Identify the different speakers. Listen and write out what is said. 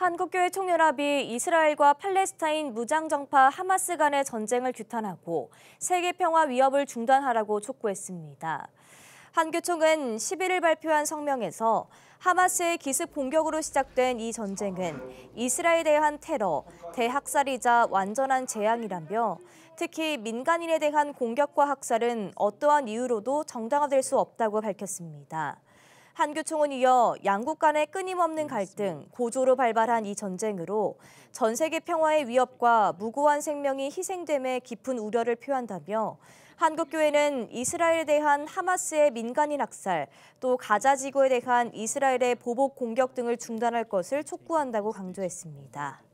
Speaker 1: 한국교회 총연합이 이스라엘과 팔레스타인 무장정파 하마스 간의 전쟁을 규탄하고 세계 평화 위협을 중단하라고 촉구했습니다. 한교총은 11일 발표한 성명에서 하마스의 기습 공격으로 시작된 이 전쟁은 이스라엘에 대한 테러, 대학살이자 완전한 재앙이라며 특히 민간인에 대한 공격과 학살은 어떠한 이유로도 정당화될 수 없다고 밝혔습니다. 한교총은 이어 양국 간의 끊임없는 갈등, 고조로 발발한 이 전쟁으로 전 세계 평화의 위협과 무고한 생명이 희생됨에 깊은 우려를 표한다며 한국교회는 이스라엘에 대한 하마스의 민간인 학살, 또 가자 지구에 대한 이스라엘의 보복 공격 등을 중단할 것을 촉구한다고 강조했습니다.